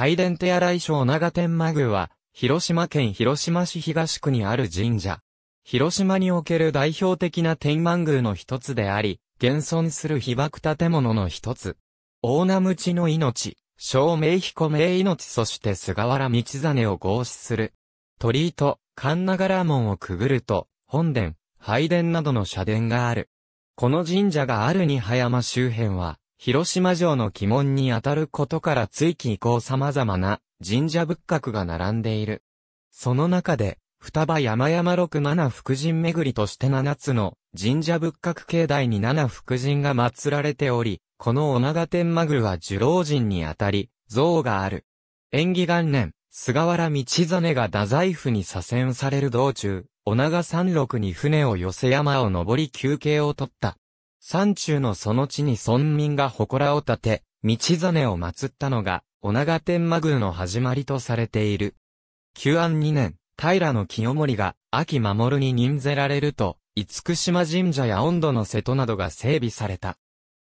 拝殿手洗い小長天満宮は、広島県広島市東区にある神社。広島における代表的な天満宮の一つであり、現存する被爆建物の一つ。大名無知の命、小名彦明命そして菅原道真を合祀する。鳥居と、神長良門をくぐると、本殿、拝殿などの社殿がある。この神社があるに葉山周辺は、広島城の鬼門にあたることから追記以降様々な神社仏閣が並んでいる。その中で、双葉山山六七福神巡りとして七つの神社仏閣境内に七福神が祀られており、この尾長天マ宮は樹老神にあたり、像がある。縁起元年、菅原道真が太宰府に左遷される道中、尾長山麓に船を寄せ山を登り休憩を取った。山中のその地に村民が祠を建て、道真を祀ったのが、尾長天満宮の始まりとされている。旧安2年、平清盛が、秋守に任ぜられると、厳島神社や温度の瀬戸などが整備された。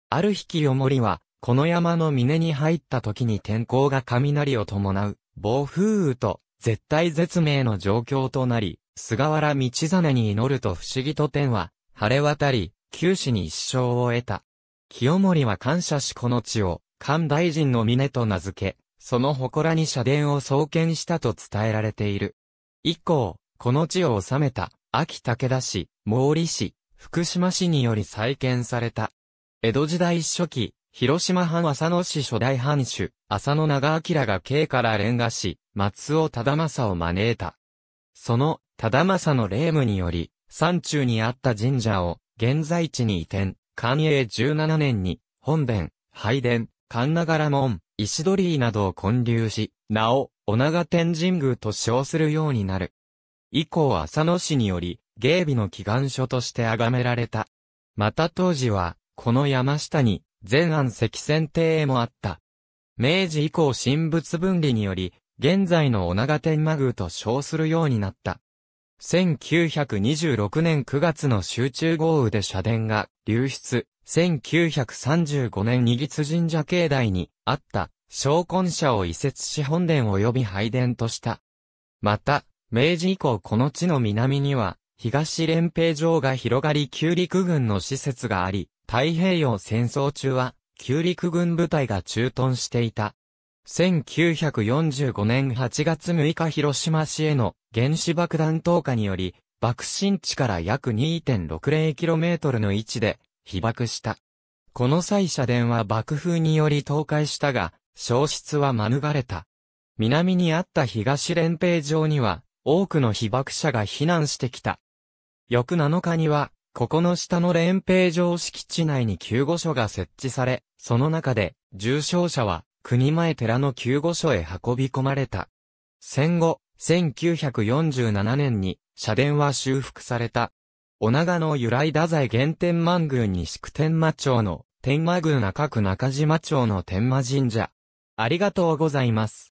ある日清盛は、この山の峰に入った時に天候が雷を伴う、暴風雨と、絶体絶命の状況となり、菅原道真に祈ると不思議と天は、晴れ渡り、九死に一生を得た。清盛は感謝しこの地を、漢大臣の峰と名付け、その祠に社殿を創建したと伝えられている。以降、この地を治めた、秋武田市、毛利市、福島市により再建された。江戸時代初期、広島藩浅野市初代藩主、浅野長明が京から連歌し、松尾忠政を招いた。その、忠政の霊夢により、山中にあった神社を、現在地に移転、寛永17年に、本殿、拝殿、神長柄門、石鳥居などを建立し、名を、尾長天神宮と称するようになる。以降浅野市により、芸備の祈願所として崇められた。また当時は、この山下に、全安石船庭もあった。明治以降神仏分離により、現在の尾長天間宮と称するようになった。1926年9月の集中豪雨で社殿が流出、1935年二月神社境内にあった昇魂社を移設し本殿及び拝殿とした。また、明治以降この地の南には、東連平城が広がり旧陸軍の施設があり、太平洋戦争中は、旧陸軍部隊が駐屯していた。1945年8月6日広島市への原子爆弾投下により、爆心地から約 2.60km の位置で被爆した。この際社殿は爆風により倒壊したが、消失は免れた。南にあった東連平城には、多くの被爆者が避難してきた。翌7日には、ここの下の連平城敷地内に救護所が設置され、その中で、重傷者は国前寺の救護所へ運び込まれた。戦後、1947年に、社殿は修復された。お長野由来太宰原天満宮西区天満町の、天満宮中区中島町の天満神社。ありがとうございます。